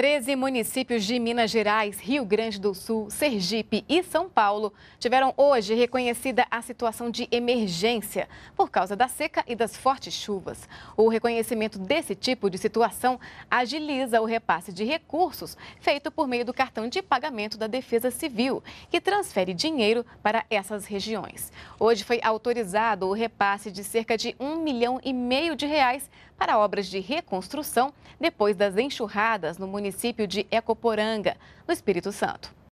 13 municípios de Minas Gerais, Rio Grande do Sul, Sergipe e São Paulo tiveram hoje reconhecida a situação de emergência por causa da seca e das fortes chuvas. O reconhecimento desse tipo de situação agiliza o repasse de recursos feito por meio do cartão de pagamento da Defesa Civil, que transfere dinheiro para essas regiões. Hoje foi autorizado o repasse de cerca de um milhão e meio de reais para obras de reconstrução depois das enxurradas no município de Ecoporanga, no Espírito Santo.